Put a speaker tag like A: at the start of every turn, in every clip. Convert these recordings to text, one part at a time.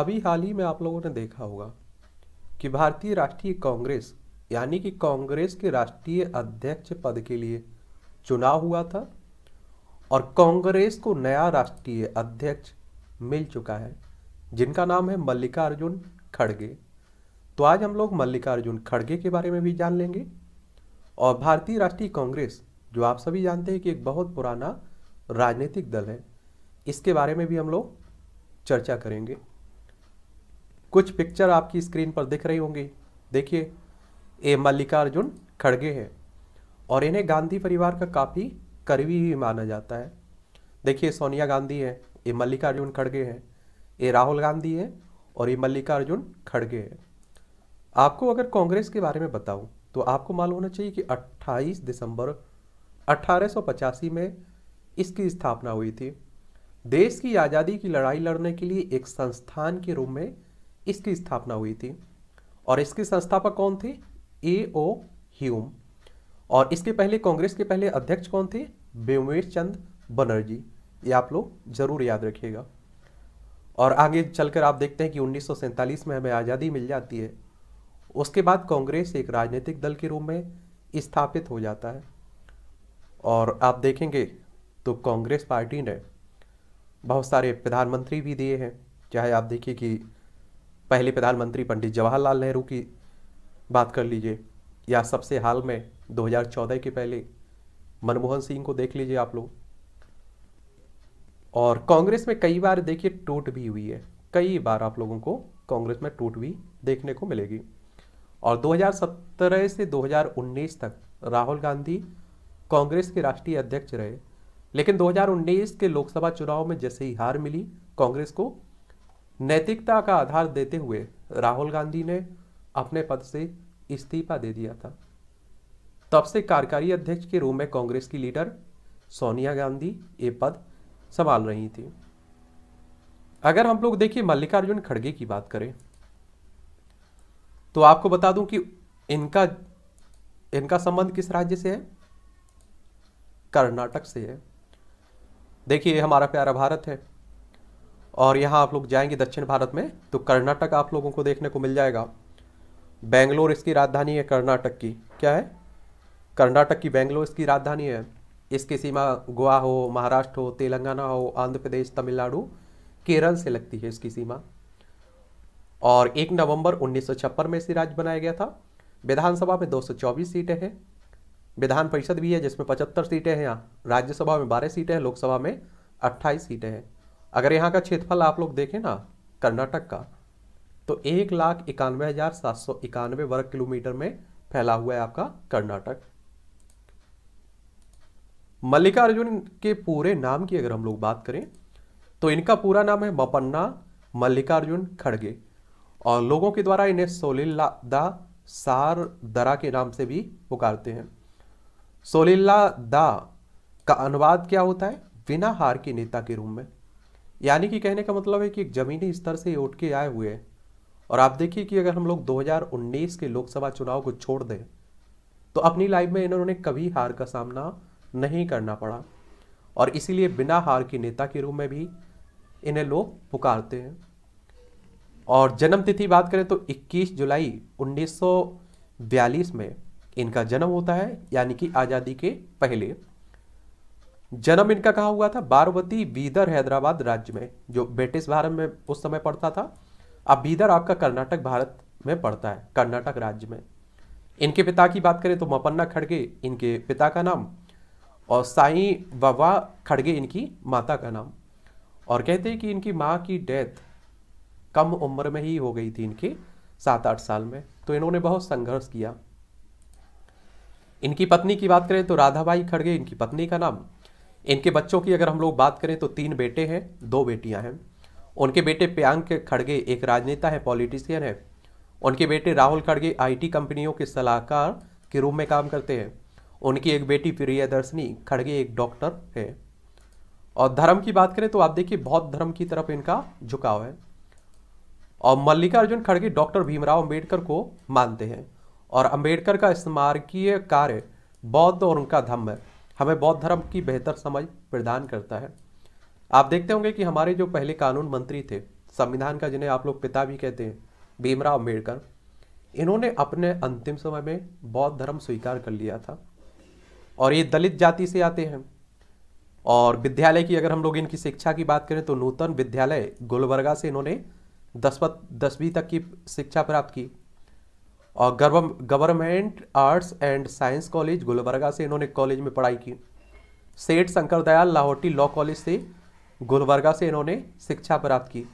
A: अभी हाल ही में आप लोगों ने देखा होगा कि भारतीय राष्ट्रीय कांग्रेस यानी कि कांग्रेस के राष्ट्रीय अध्यक्ष पद के लिए चुनाव हुआ था और कांग्रेस को नया राष्ट्रीय अध्यक्ष मिल चुका है जिनका नाम है मल्लिकार्जुन खड़गे तो आज हम लोग मल्लिकार्जुन खड़गे के बारे में भी जान लेंगे और भारतीय राष्ट्रीय कांग्रेस जो आप सभी जानते हैं कि एक बहुत पुराना राजनीतिक दल है इसके बारे में भी हम लोग चर्चा करेंगे कुछ पिक्चर आपकी स्क्रीन पर दिख रही होंगी देखिए ए मल्लिकार्जुन खड़गे हैं और इन्हें गांधी परिवार का काफ़ी करवी भी माना जाता है देखिए सोनिया गांधी है ये मल्लिकार्जुन खड़गे हैं ये राहुल गांधी है और ये मल्लिकार्जुन खड़गे हैं आपको अगर कांग्रेस के बारे में बताऊं तो आपको मालूम होना चाहिए कि 28 दिसंबर 1885 में इसकी स्थापना हुई थी देश की आज़ादी की लड़ाई लड़ने के लिए एक संस्थान के रूप में इसकी स्थापना हुई थी और इसके संस्थापक कौन थे ए ओ ह्यूम और इसके पहले कांग्रेस के पहले अध्यक्ष कौन थे बेमेश चंद बनर्जी ये आप लोग जरूर याद रखिएगा और आगे चलकर आप देखते हैं कि उन्नीस में हमें आज़ादी मिल जाती है उसके बाद कांग्रेस एक राजनीतिक दल के रूप में स्थापित हो जाता है और आप देखेंगे तो कांग्रेस पार्टी ने बहुत सारे प्रधानमंत्री भी दिए हैं चाहे आप देखिए कि पहले प्रधानमंत्री पंडित जवाहरलाल नेहरू की बात कर लीजिए या सबसे हाल में 2014 के पहले मनमोहन सिंह को देख लीजिए आप लोग और कांग्रेस में कई बार देखिए टूट भी हुई है कई बार आप लोगों को कांग्रेस में टूट भी देखने को मिलेगी और 2017 से 2019 तक राहुल गांधी कांग्रेस के राष्ट्रीय अध्यक्ष रहे लेकिन 2019 के लोकसभा चुनाव में जैसे ही हार मिली कांग्रेस को नैतिकता का आधार देते हुए राहुल गांधी ने अपने पद से इस्तीफा दे दिया था तब से कार्यकारी अध्यक्ष के रूप में कांग्रेस की लीडर सोनिया गांधी ये पद संभाल रही थी अगर हम लोग देखिए मल्लिकार्जुन खड़गे की बात करें तो आपको बता दूं कि इनका इनका संबंध किस राज्य से है कर्नाटक से है देखिए हमारा प्यारा भारत है और यहाँ आप लोग जाएंगे दक्षिण भारत में तो कर्नाटक आप लोगों को देखने को मिल जाएगा बेंगलोर इसकी राजधानी है कर्नाटक की क्या है कर्नाटक की बेंगलोर इसकी राजधानी है इसकी सीमा गोवा हो महाराष्ट्र हो तेलंगाना हो आंध्र प्रदेश तमिलनाडु केरल से लगती है इसकी सीमा और एक नवंबर उन्नीस में इसे राज्य बनाया गया था विधानसभा में 224 सीटें हैं विधान परिषद भी है जिसमें 75 सीटें हैं यहाँ राज्यसभा में 12 सीटें हैं लोकसभा में 28 सीटें हैं अगर यहाँ का क्षेत्रफल आप लोग देखें ना कर्नाटक का तो एक लाख इक्यानवे हज़ार सात सौ इक्यानवे वर्ग किलोमीटर में फैला हुआ है आपका कर्नाटक मल्लिकार्जुन के पूरे नाम की अगर हम लोग बात करें तो इनका पूरा नाम है मपन्ना मल्लिकार्जुन खड़गे और लोगों के द्वारा इन्हें सोलिल्ला दा सार दरा के नाम से भी पुकारते हैं सोलिल्ला दा का अनुवाद क्या होता है बिना हार के नेता के रूप में यानी कि कहने का मतलब है कि ज़मीनी स्तर से उठ के आए हुए हैं और आप देखिए कि अगर हम लोग 2019 के लोकसभा चुनाव को छोड़ दें तो अपनी लाइफ में इन्होंने कभी हार का सामना नहीं करना पड़ा और इसीलिए बिना हार के नेता के रूप में भी इन्हें लोग पुकारते हैं और जन्मतिथि बात करें तो 21 जुलाई 1942 में इनका जन्म होता है यानी कि आज़ादी के पहले जन्म इनका कहा हुआ था बारवती बीदर हैदराबाद राज्य में जो ब्रिटिश भारत में उस समय पड़ता था अब बीदर आपका कर्नाटक भारत में पड़ता है कर्नाटक राज्य में इनके पिता की बात करें तो मपन्ना खड़गे इनके पिता का नाम और साई बाबा खड़गे इनकी माता का नाम और कहते हैं कि इनकी माँ की डेथ कम उम्र में ही हो गई थी इनके सात आठ साल में तो इन्होंने बहुत संघर्ष किया इनकी पत्नी की बात करें तो राधाबाई खड़गे इनकी पत्नी का नाम इनके बच्चों की अगर हम लोग बात करें तो तीन बेटे हैं दो बेटियां हैं उनके बेटे प्रियंक खड़गे एक राजनेता है पॉलिटिशियन है उनके बेटे राहुल खड़गे आईटी कंपनियों के सलाहकार के रूप में काम करते हैं उनकी एक बेटी प्रियदर्शनी खड़गे एक डॉक्टर है और धर्म की बात करें तो आप देखिए बौद्ध धर्म की तरफ इनका झुकाव है और मल्लिकार्जुन खड़गे डॉक्टर भीमराव अम्बेडकर को मानते हैं और अम्बेडकर का स्मारकीय कार्य बौद्ध और उनका धम्म है हमें बौद्ध धर्म की बेहतर समझ प्रदान करता है आप देखते होंगे कि हमारे जो पहले कानून मंत्री थे संविधान का जिन्हें आप लोग पिता भी कहते हैं भीमराव अम्बेडकर इन्होंने अपने अंतिम समय में बौद्ध धर्म स्वीकार कर लिया था और ये दलित जाति से आते हैं और विद्यालय की अगर हम लोग इनकी शिक्षा की बात करें तो नूतन विद्यालय गुलबर्गा से इन्होंने दसवत दसवीं तक की शिक्षा प्राप्त की और government arts and science college Gulbarga से इन्होंने कॉलेज में पढ़ाई की सेठ शंकर दयाल लाहौटी लॉ कॉलेज से गुलबर्गा से इन्होंने शिक्षा प्राप्त की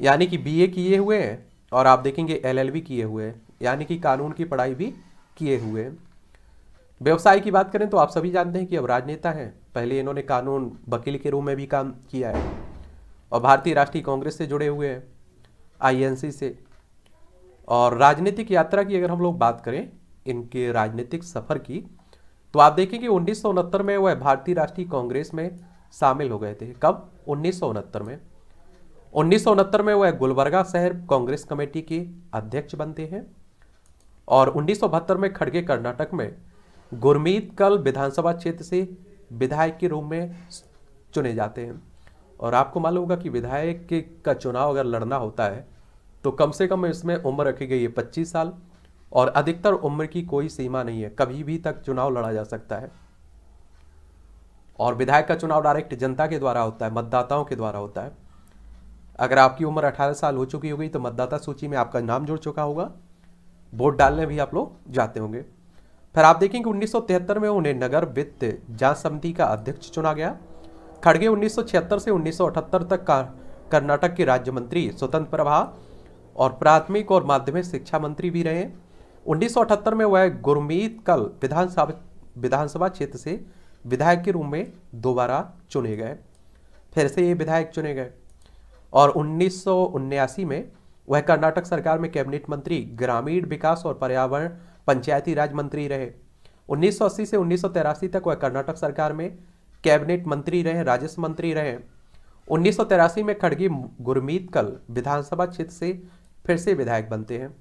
A: यानी कि बीए किए हुए हैं और आप देखेंगे एलएलबी किए हुए हैं यानी कि कानून की पढ़ाई भी किए हुए हैं व्यवसाय की बात करें तो आप सभी जानते हैं कि अब राजनेता हैं पहले इन्होंने कानून वकील के रूप में भी काम किया है और भारतीय राष्ट्रीय कांग्रेस से जुड़े हुए हैं आईएनसी से और राजनीतिक यात्रा की अगर हम लोग बात करें इनके राजनीतिक सफ़र की तो आप देखें कि उन्नीस में वह भारतीय राष्ट्रीय कांग्रेस में शामिल हो गए थे कब उन्नीस में उन्नीस में वह गुलबर्गा शहर कांग्रेस कमेटी के अध्यक्ष बनते हैं और उन्नीस में खड़गे कर्नाटक में गुरमीत कल विधानसभा क्षेत्र से विधायक के रूप में चुने जाते हैं और आपको मालूम होगा कि विधायक का चुनाव अगर लड़ना होता है तो कम से कम इसमें उम्र रखी गई है पच्चीस साल और अधिकतर उम्र की कोई सीमा नहीं है कभी भी तक चुनाव लड़ा जा सकता है और विधायक का चुनाव डायरेक्ट जनता के द्वारा होता है मतदाताओं के द्वारा होता है अगर आपकी उम्र 18 साल हो चुकी होगी तो मतदाता सूची में आपका नाम जुड़ चुका होगा वोट डालने भी आप लोग जाते होंगे फिर आप देखेंगे उन्नीस 1973 में उन्हें नगर वित्त जांच समिति का अध्यक्ष चुना गया खड़गे उन्नीस से उन्नीस तक का कर्नाटक के राज्य मंत्री स्वतंत्र प्रभा और प्राथमिक और माध्यमिक शिक्षा मंत्री भी रहे उन्नीस में वह गुरमीत कल विधानसभा विधानसभा क्षेत्र से विधायक के रूप में दोबारा चुने गए फिर से ये विधायक चुने गए और उन्नीस में वह कर्नाटक सरकार में कैबिनेट मंत्री ग्रामीण विकास और पर्यावरण पंचायती राज मंत्री रहे 1980 से उन्नीस तक वह कर्नाटक सरकार में कैबिनेट मंत्री रहे राजस्व मंत्री रहे उन्नीस में खड़गी गुरमीत कल विधानसभा क्षेत्र से फिर से विधायक बनते हैं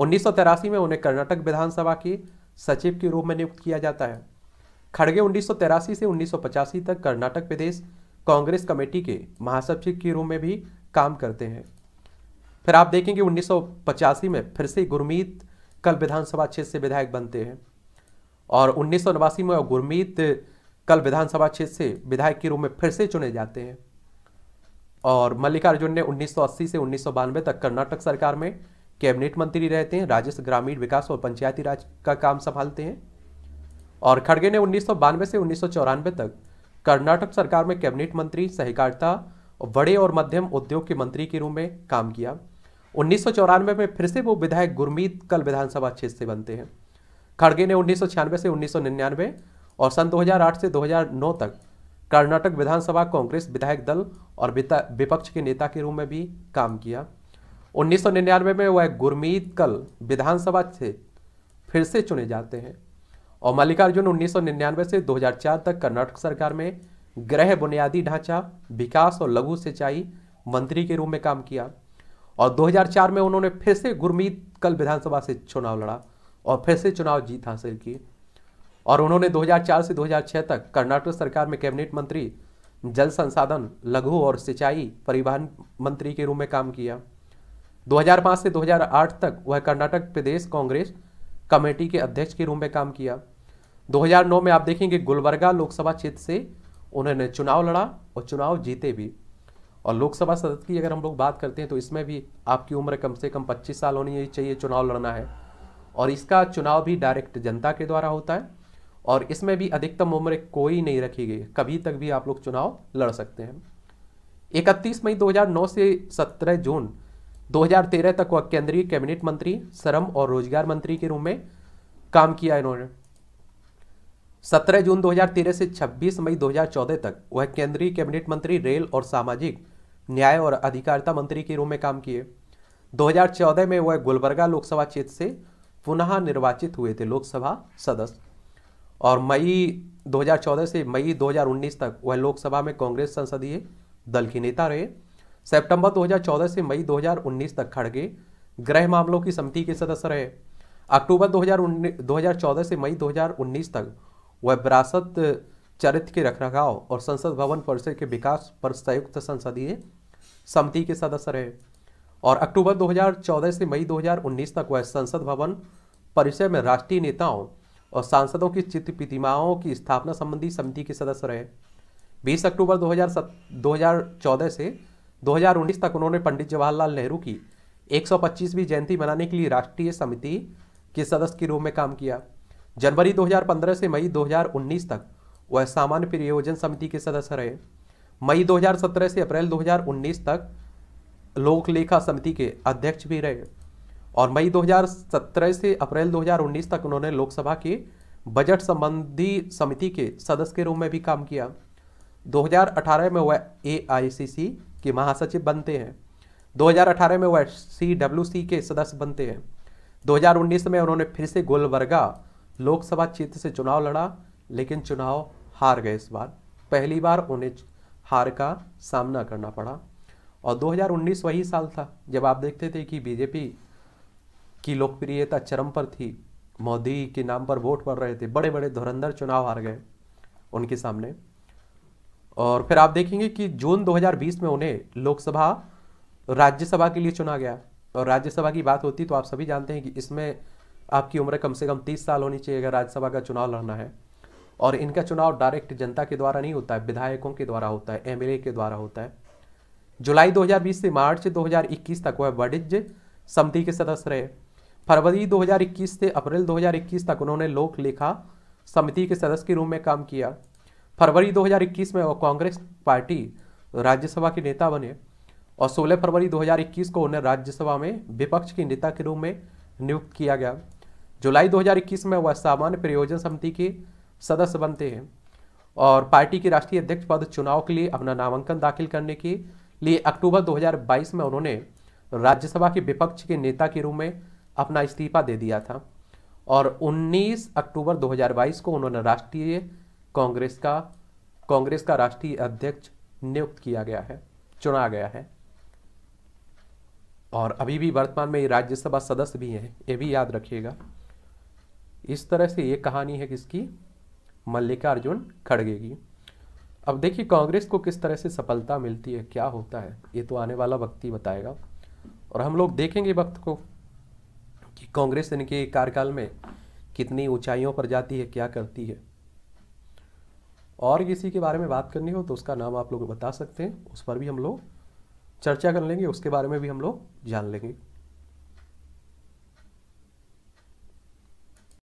A: उन्नीस में उन्हें कर्नाटक विधानसभा के सचिव के रूप में नियुक्त किया जाता है खड़गे उन्नीस से उन्नीस तक कर्नाटक प्रदेश कांग्रेस कमेटी के महासचिव के रूप में भी काम करते हैं फिर आप देखेंगे उन्नीस में फिर से गुरमीत कल विधानसभा क्षेत्र से विधायक बनते हैं और उन्नीस में गुरमीत कल विधानसभा क्षेत्र से विधायक के रूप में फिर से चुने जाते हैं और मल्लिकार्जुन ने 1980 से उन्नीस तक कर्नाटक सरकार में कैबिनेट मंत्री रहते हैं राजस्व ग्रामीण विकास और पंचायती राज का काम संभालते हैं और खड़गे ने उन्नीस से उन्नीस तक कर्नाटक सरकार में कैबिनेट मंत्री सहकारिता बड़े और मध्यम उद्योग के मंत्री के रूप में काम किया उन्नीस में फिर से वो विधायक गुरमीत कल विधानसभा क्षेत्र से बनते हैं खड़गे ने उन्नीस से उन्नीस और सन 2008 से 2009 तक कर्नाटक विधानसभा कांग्रेस विधायक दल और विपक्ष के नेता के रूप में भी काम किया 1999 में वह गुरमीत कल विधानसभा से फिर से चुने जाते हैं और मल्लिकार्जुन 1999 से 2004 तक कर्नाटक सरकार में गृह बुनियादी ढांचा विकास और लघु सिंचाई मंत्री के रूप में काम किया और 2004 में उन्होंने फिर से गुरमीत कल विधानसभा से चुनाव लड़ा और फिर से चुनाव जीत हासिल की और उन्होंने 2004 से 2006 तक कर्नाटक सरकार में कैबिनेट मंत्री जल संसाधन लघु और सिंचाई परिवहन मंत्री के रूप में काम किया 2005 से 2008 तक वह कर्नाटक प्रदेश कांग्रेस कमेटी के अध्यक्ष के रूप में काम किया 2009 में आप देखेंगे गुलबर्गा लोकसभा क्षेत्र से उन्होंने चुनाव लड़ा और चुनाव जीते भी और लोकसभा सदस्य की अगर हम लोग बात करते हैं तो इसमें भी आपकी उम्र कम से कम 25 साल होनी चाहिए चुनाव लड़ना है और इसका चुनाव भी डायरेक्ट जनता के द्वारा होता है और इसमें भी अधिकतम उम्र कोई नहीं रखी गई कभी तक भी आप लोग चुनाव लड़ सकते हैं 31 मई 2009 से 17 जून 2013 तक वह केंद्रीय कैबिनेट मंत्री श्रम और रोजगार मंत्री के रूप में काम किया इन्होंने 17 जून 2013 से 26 मई 2014 तक वह केंद्रीय कैबिनेट मंत्री रेल और सामाजिक न्याय और अधिकारिता मंत्री के रूप में काम किए 2014 में वह गुलबर्गा लोकसभा क्षेत्र से पुनः निर्वाचित हुए थे लोकसभा सदस्य और मई 2014 से मई 2019 तक वह लोकसभा में कांग्रेस संसदीय दल के नेता रहे सितंबर 2014 से मई 2019 तक खड़गे गृह मामलों की समिति के सदस्य रहे अक्टूबर 2014 से मई 2019 तक वह विरासत चरित्र के रखरखाव और संसद भवन परिसर के विकास पर संयुक्त संसदीय समिति के सदस्य रहे और अक्टूबर 2014 से मई 2019 तक वह संसद भवन परिसर में राष्ट्रीय नेताओं और सांसदों की चित्र प्रतिमाओं की स्थापना संबंधी समिति के सदस्य रहे 20 अक्टूबर 2000 2014 से 2019 तक उन्होंने पंडित जवाहरलाल नेहरू की 125वीं जयंती मनाने के लिए राष्ट्रीय समिति के सदस्य के रूप में काम किया जनवरी 2015 से मई 2019 तक वह सामान्य प्रयोजन समिति के सदस्य रहे मई 2017 से अप्रैल 2019 तक लोक लेखा समिति के अध्यक्ष भी रहे और मई 2017 से अप्रैल 2019 तक उन्होंने लोकसभा की बजट संबंधी समिति के सदस्य के रूप में भी काम किया 2018 में वह ए के महासचिव बनते हैं 2018 में वह सी के सदस्य बनते हैं 2019 में उन्होंने फिर से गोलबर्गा लोकसभा क्षेत्र से चुनाव लड़ा लेकिन चुनाव हार गए इस बार पहली बार उन्हें हार का सामना करना पड़ा और 2019 वही साल था जब आप देखते थे कि बीजेपी की लोकप्रियता चरम पर थी मोदी के नाम पर वोट पड़ रहे थे बड़े बड़े धुरंधर चुनाव हार गए उनके सामने और फिर आप देखेंगे कि जून 2020 में उन्हें लोकसभा राज्यसभा के लिए चुना गया और राज्यसभा की बात होती तो आप सभी जानते हैं कि इसमें आपकी उम्र कम से कम तीस साल होनी चाहिए अगर राज्यसभा का चुनाव लड़ना है और इनका चुनाव डायरेक्ट जनता के द्वारा नहीं होता है विधायकों के द्वारा होता है एम के द्वारा होता है जुलाई 2020 से मार्च 2021 तक वह वाणिज्य समिति के सदस्य रहे फरवरी 2021 से अप्रैल 2021 तक उन्होंने लोक लेखा समिति के सदस्य के रूप में काम किया फरवरी 2021 में वो कांग्रेस पार्टी राज्यसभा के नेता बने और 16 फरवरी 2021 को उन्हें राज्यसभा में विपक्ष के नेता के रूप में नियुक्त किया गया जुलाई 2021 में वह सामान्य प्रयोजन समिति के सदस्य बनते हैं और पार्टी के राष्ट्रीय अध्यक्ष पद चुनाव के लिए अपना नामांकन दाखिल करने के लिए अक्टूबर दो में उन्होंने राज्यसभा के विपक्ष के नेता के रूप में अपना इस्तीफा दे दिया था और 19 अक्टूबर 2022 को उन्होंने राष्ट्रीय कांग्रेस का कांग्रेस का राष्ट्रीय अध्यक्ष नियुक्त किया गया है चुना गया है और अभी भी वर्तमान में राज्यसभा सदस्य भी हैं ये भी याद रखिएगा इस तरह से ये कहानी है किसकी मल्लिकार्जुन खड़गे की अब देखिए कांग्रेस को किस तरह से सफलता मिलती है क्या होता है ये तो आने वाला वक्त ही बताएगा और हम लोग देखेंगे वक्त को कि कांग्रेस इनके कार्यकाल में कितनी ऊंचाइयों पर जाती है क्या करती है और किसी के बारे में बात करनी हो तो उसका नाम आप लोग बता सकते हैं उस पर भी हम लोग चर्चा कर लेंगे उसके बारे में भी हम लोग जान लेंगे